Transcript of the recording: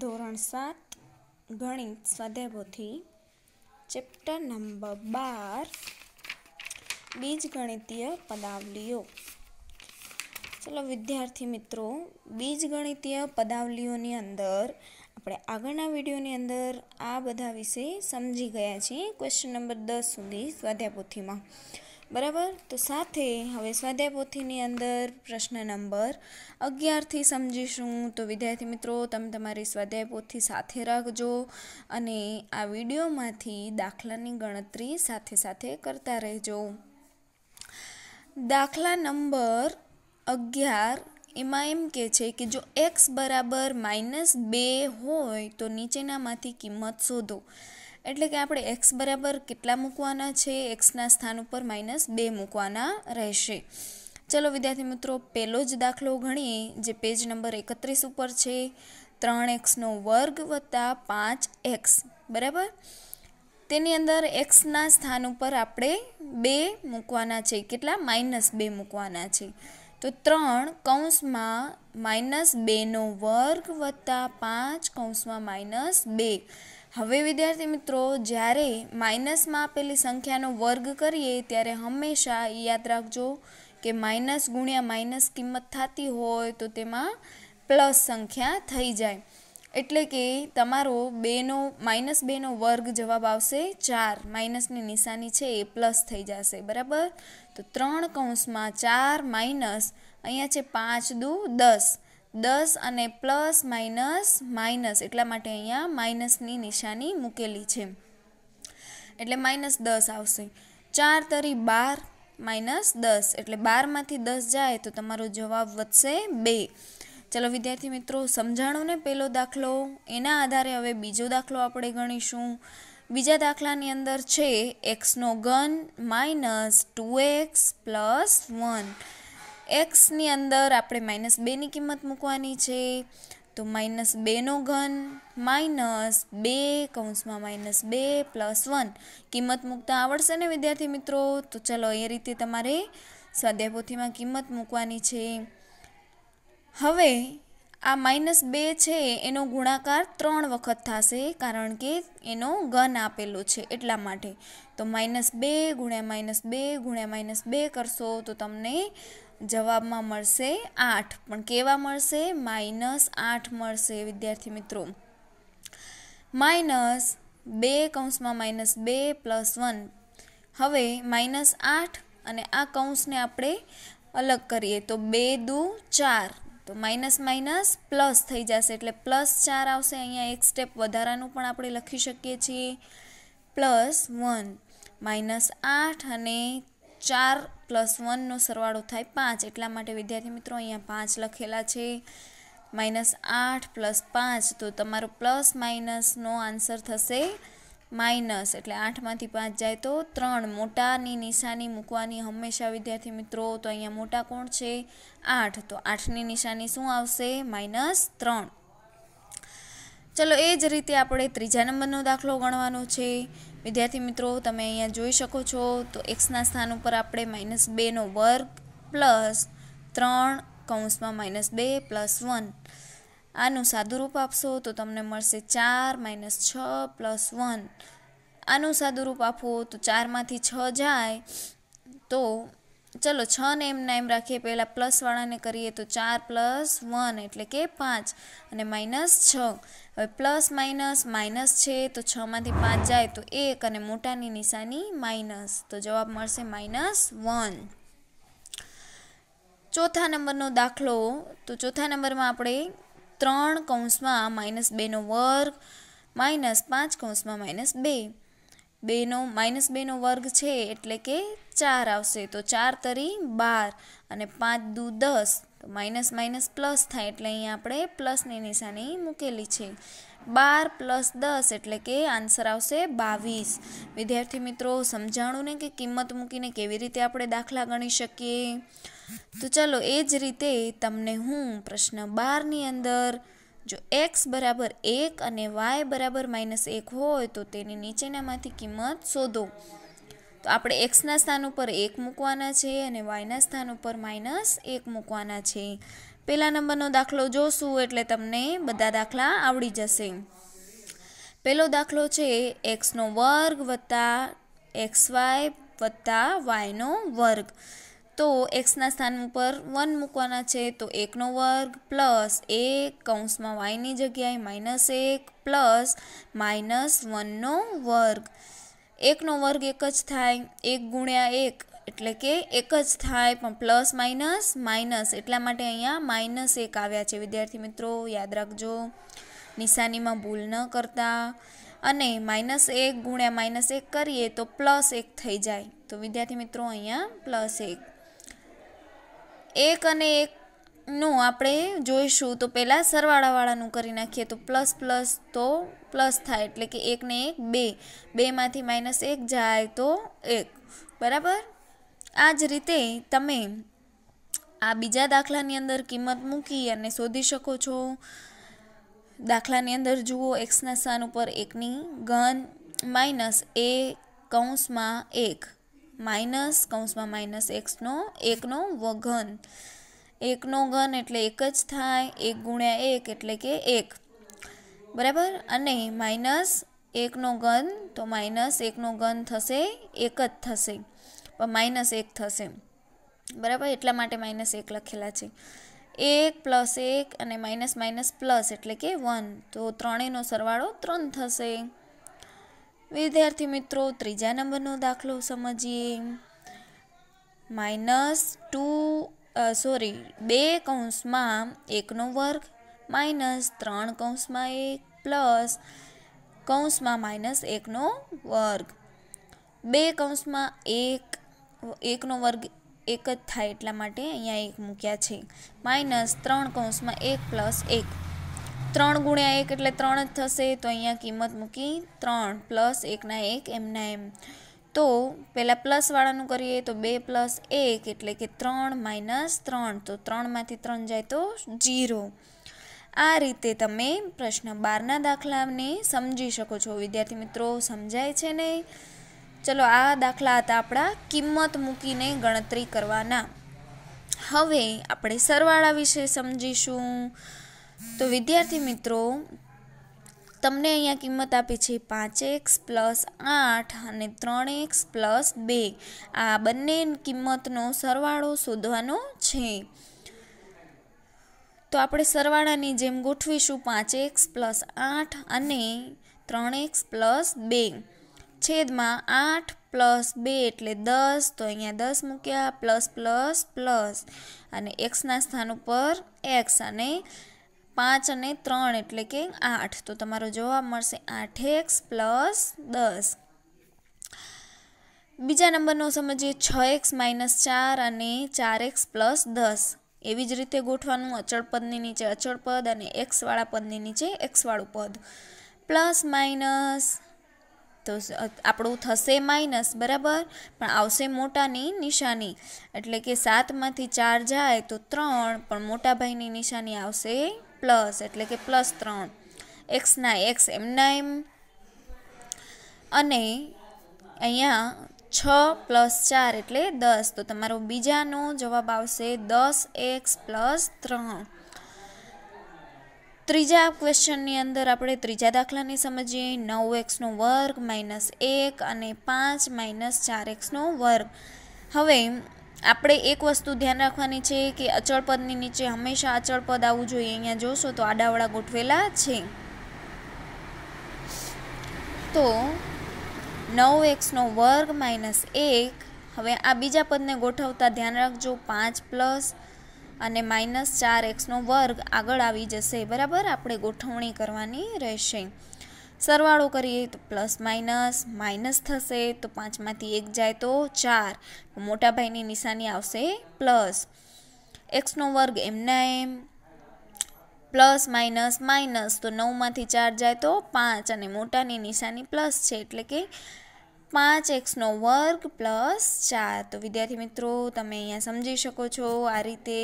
ધોરણ સાત ગણિત સ્વાધ્યાય ચેપ્ટર નંબર બાર બીજગણિતીય પદાવલીઓ ચલો વિદ્યાર્થી મિત્રો બીજગણિતીય પદાવલીઓની અંદર આપણે આગળના વિડીયોની અંદર આ બધા વિશે સમજી ગયા છીએ ક્વેશ્ચન નંબર દસ સુધી સ્વાધ્યાય બરાબર તો સાથે હવે સ્વાધ્યાય પોથીની અંદર પ્રશ્ન નંબર અગિયારથી સમજીશું તો વિદ્યાર્થી મિત્રો તમે તમારી સ્વાધ્યાય પોથી સાથે રાખજો અને આ વિડીયોમાંથી દાખલાની ગણતરી સાથે સાથે કરતા રહેજો દાખલા નંબર અગિયાર એમાં એમ કે છે કે જો એક્સ બરાબર માઇનસ બે હોય તો નીચેનામાંથી કિંમત શોધો એટલે કે આપણે એક્સ બરાબર કેટલા મૂકવાના છે એક્સના સ્થાન ઉપર માઇનસ બે મૂકવાના રહેશે ચલો વિદ્યાર્થી મિત્રો પહેલો જ દાખલો ગણીએ જે પેજ નંબર એકત્રીસ ઉપર છે ત્રણ એક્સનો વર્ગ વત્તા પાંચ એક્સ બરાબર તેની અંદર એક્સના સ્થાન ઉપર આપણે બે મૂકવાના છે કેટલા માઇનસ બે મૂકવાના છે તો ત્રણ કૌંસમાં માઇનસ બેનો વર્ગ વત્તા પાંચ કૌંસમાં માઇનસ બે હવે વિદ્યાર્થી મિત્રો જ્યારે માઇનસમાં આપેલી સંખ્યાનો વર્ગ કરીએ ત્યારે હંમેશા યાદ રાખજો કે માઇનસ ગુણ્યા માઇનસ કિંમત થતી હોય તો તેમાં પ્લસ સંખ્યા થઈ જાય એટલે કે તમારો બેનો માઇનસ બેનો વર્ગ જવાબ આવશે ચાર માઇનસની નિશાની છે એ પ્લસ થઈ જશે બરાબર તો ત્રણ કૌંસમાં ચાર માઇનસ અહીંયા છે પાંચ દુ દસ દસ અને પ્લસ માઇનસ માઇનસ એટલા માટે અહીંયા માઇનસની નિશાની મૂકેલી છે એટલે માઇનસ દસ આવશે ચાર તરી બાર માઇનસ દસ એટલે બારમાંથી દસ જાય તો તમારો જવાબ વધશે બે ચલો વિદ્યાર્થી મિત્રો સમજાણો ને પહેલો દાખલો એના આધારે હવે બીજો દાખલો આપણે ગણીશું બીજા દાખલાની અંદર છે એક્સનો ઘન minus two x plus one એક્સની અંદર આપણે માઇનસ બેની કિંમત મૂકવાની છે તો માઇનસ બેનો ઘન માઇનસ બે કૌંસમાં માઇનસ બે પ્લસ વન કિંમત મૂકતા આવડશે ને વિદ્યાર્થી મિત્રો તો ચલો એ રીતે તમારે સ્વાધ્યાય કિંમત મૂકવાની છે હવે આ માઇનસ બે છે એનો ગુણાકાર ત્રણ વખત થશે કારણ કે એનો ઘન આપેલો છે એટલા માટે તો માઇનસ બે ગુણ્યા માઇનસ બે ગુણ્યા માઇનસ બે કરશો તો તમને જવાબમાં મળશે આઠ પણ કેવા મળશે માઇનસ આઠ મળશે વિદ્યાર્થી મિત્રો માઇનસ બે કૌંસમાં માઇનસ બે પ્લસ વન હવે માઇનસ આઠ અને આ કૌંસને આપણે અલગ કરીએ તો બે દુ ચાર તો માઇનસ માઇનસ પ્લસ થઈ જશે એટલે પ્લસ ચાર આવશે અહીંયા એક સ્ટેપ વધારાનું પણ આપણે લખી શકીએ છીએ પ્લસ વન માઇનસ આઠ અને ચાર પ્લસ વનનો સરવાળો થાય પાંચ એટલા માટે વિદ્યાર્થી મિત્રો અહીંયા પાંચ લખેલા છે માઇનસ આઠ પ્લસ પાંચ તો તમારો પ્લસ માઇનસનો આન્સર થશે માઇનસ એટલે આઠમાંથી પાંચ જાય તો ત્રણ મોટાની નિશાની મૂકવાની હંમેશા વિદ્યાર્થી મિત્રો તો અહીંયા મોટા કોણ છે આઠ તો આઠની નિશાની શું આવશે માઇનસ ત્રણ ચલો એ જ રીતે આપણે ત્રીજા નંબરનો દાખલો ગણવાનો છે વિદ્યાર્થી મિત્રો તમે અહીંયા જોઈ શકો છો તો એક્સના સ્થાન ઉપર આપણે માઇનસ બેનો વર્ગ પ્લસ ત્રણ કૌંસમાં માઇનસ બે પ્લસ વન આનું સાદુરૂપ આપશો તો તમને મળશે ચાર માઇનસ છ પ્લસ વન આનું સાદુરૂપ આપો તો ચારમાંથી છ જાય તો ચલો છને એમના એમ રાખીએ પહેલાં પ્લસવાળાને કરીએ તો ચાર પ્લસ વન એટલે કે પાંચ અને માઇનસ છ હવે પ્લસ માઇનસ માઇનસ છે તો છમાંથી પાંચ જાય તો એક અને મોટાની નિશાની માઇનસ તો જવાબ મળશે માઇનસ વન ચોથા નંબરનો દાખલો તો ચોથા નંબરમાં આપણે ત્રણ કૌંસમાં માઇનસ બેનો વર્ગ માઇનસ પાંચ કૌંસમાં માઇનસ બે બેનો માઇનસ બેનો વર્ગ છે એટલે કે ચાર આવશે તો ચાર તરી બાર અને પાંચ દુ દસ તો માઇનસ માઇનસ પ્લસ થાય એટલે અહીંયા આપણે પ્લસની નિશાની મૂકેલી છે બાર પ્લસ દસ એટલે કે આન્સર આવશે બાવીસ વિદ્યાર્થી મિત્રો સમજાણું ને કે કિંમત મૂકીને કેવી રીતે આપણે દાખલા ગણી શકીએ તો ચાલો એ જ રીતે તમને હું પ્રશ્ન બારની અંદર જો એક્સ બરાબર એક અને વાય બરાબર માઇનસ એક હોય તો તેની નીચેનામાંથી કિંમત શોધો તો આપણે એક્સના સ્થાન ઉપર એક મૂકવાના છે અને વાયના સ્થાન ઉપર માઇનસ એક મૂકવાના છે પહેલા નંબરનો દાખલો જોશું એટલે તમને બધા દાખલા આવડી જશે પહેલો દાખલો છે એક્સનો વર્ગ વત્તા એક્સ વાય વત્તા વાયનો વર્ગ તો એક્સના સ્થાન ઉપર વન મૂકવાના છે તો એકનો વર્ગ પ્લસ એક કૌંસમાં વાયની જગ્યાએ માઇનસ એક પ્લસ માઇનસ વનનો વર્ગ એકનો વર્ગ એક જ થાય એક ગુણ્યા એક એટલે કે એક જ થાય પણ પ્લસ માઇનસ માઇનસ એટલા માટે અહીંયા માઇનસ એક આવ્યા છે વિદ્યાર્થી મિત્રો યાદ રાખજો નિશાનીમાં ભૂલ ન કરતા અને માઇનસ એક ગુણ્યા માઇનસ એક કરીએ તો પ્લસ એક થઈ જાય તો વિદ્યાર્થી મિત્રો અહીંયા પ્લસ એક એક અને એક નું આપણે જોઈશું તો પહેલાં સરવાળાવાળાનું કરી નાખીએ તો પ્લસ પ્લસ તો પ્લસ થાય એટલે કે એકને એક બે બેમાંથી માઇનસ એક જાય તો એક બરાબર આ જ રીતે તમે આ બીજા દાખલાની અંદર કિંમત મૂકી અને શોધી શકો છો દાખલાની અંદર જુઓ એક્સના સ્થાન ઉપર એકની ઘન માઇનસ એ કૌંસમાં એક માઇનસ કૌંસમાં માઇનસ એક્સનો એકનો વઘન એકનો ઘન એટલે એક જ થાય એક ગુણ્યા એક એટલે કે એક બરાબર અને માઇનસ એકનો ઘન તો માઇનસ એકનો ઘન થશે એક જ થશે પણ માઇનસ એક થશે બરાબર એટલા માટે માઇનસ એક લખેલા છે એક પ્લસ એક અને માઇનસ માઇનસ પ્લસ એટલે કે વન તો ત્રણેયનો સરવાળો ત્રણ થશે વિદ્યાર્થી મિત્રો ત્રીજા નંબરનો દાખલો સમજીએ માઇનસ ટુ સોરી બે કૌંસમાં એકનો વર્ગ માઇનસ ત્રણ કૌંસમાં એક પ્લસ કૌંસમાં માઇનસ એકનો વર્ગ બે કૌંસમાં એક એકનો વર્ગ એક જ થાય એટલા માટે અહીંયા એક મૂક્યા છે માઇનસ ત્રણ કૌંસમાં એક પ્લસ એક ત્રણ ગુણ્યા એક એટલે ત્રણ જ થશે તો અહીંયા કિંમત મૂકી ત્રણ પ્લસ એકના એક એમના એમ તો પહેલાં પ્લસવાળાનું કરીએ તો બે પ્લસ એક એટલે કે ત્રણ માઇનસ ત્રણ તો ત્રણમાંથી ત્રણ જાય તો જીરો આ રીતે તમે પ્રશ્ન બારના દાખલાને સમજી શકો છો વિદ્યાર્થી મિત્રો સમજાય છે ને ચલો આ દાખલા હતા આપણા કિંમત મૂકીને ગણતરી કરવાના હવે આપણે સરવાળા વિશે સમજીશું તો વિદ્યાર્થી મિત્રો તમને અહીંયા કિંમત આપી છે પાંચ એક્સ પ્લસ આઠ અને ત્રણ એક્સ પ્લસ બે આ બંને કિંમતનો સરવાળો શોધવાનો છે તો આપણે સરવાળાની જેમ ગોઠવીશું પાંચ એક્સ પ્લસ આઠ અને ત્રણ એક્સ પ્લસ બે છેદમાં આઠ પ્લસ બે એટલે દસ તો અહીંયા દસ મૂક્યા પ્લસ પ્લસ પ્લસ અને એક્સના સ્થાન ઉપર એક્સ અને પાંચ અને ત્રણ એટલે કે આઠ તો તમારો જવાબ મળશે આઠ એક્સ પ્લસ દસ બીજા નંબરનો સમજીએ છ એક્સ માઇનસ ચાર અને ચાર એક્સ પ્લસ દસ એવી જ રીતે ગોઠવાનું અચળ પદની નીચે અચળ પદ અને એક્સવાળા પદની નીચે એક્સવાળું પદ પ્લસ માઇનસ તો આપણું થશે માઇનસ બરાબર પણ આવશે મોટાની નિશાની એટલે કે સાતમાંથી ચાર જાય તો ત્રણ પણ મોટાભાઈની નિશાની આવશે પ્લસ એટલે કે પ્લસ ત્રણ એક્સના એક્સ એમના એમ અને અહીંયા છ પ્લસ ચાર એટલે દસ તો તમારો બીજાનો જવાબ આવશે દસ એક્સ પ્લસ ત્રણ ત્રીજા ક્વેશ્ચનની અંદર આપણે ત્રીજા દાખલાને સમજીએ નવ એક્સનો વર્ગ માઇનસ એક અને પાંચ માઇનસ ચાર એક્સનો વર્ગ હવે આપણે એક વસ્તુ ધ્યાન રાખવાની છે કે અચળ પદની નીચે હંમેશા અચળ પદ આવવું જોઈએ અહીંયા જોશો તો આડાવાળા ગોઠવેલા છે તો નવ એક્સનો વર્ગ માઇનસ એક હવે આ બીજા પદને ગોઠવતા ધ્યાન રાખજો પાંચ પ્લસ અને માઇનસ ચાર એક્સનો વર્ગ આગળ આવી જશે બરાબર આપણે ગોઠવણી કરવાની રહેશે સરવાળો કરીએ તો પ્લસ માઇનસ માઇનસ થશે તો પાંચમાંથી એક જાય તો ચાર મોટાભાઈની નિશાની આવશે પ્લસ એક્સનો વર્ગ એમના એમ પ્લસ માઇનસ માઇનસ તો નવમાંથી ચાર જાય તો પાંચ અને મોટાની નિશાની પ્લસ છે એટલે કે પાંચ એક્સનો વર્ગ પ્લસ ચાર તો વિદ્યાર્થી મિત્રો તમે અહીંયા સમજી શકો છો આ રીતે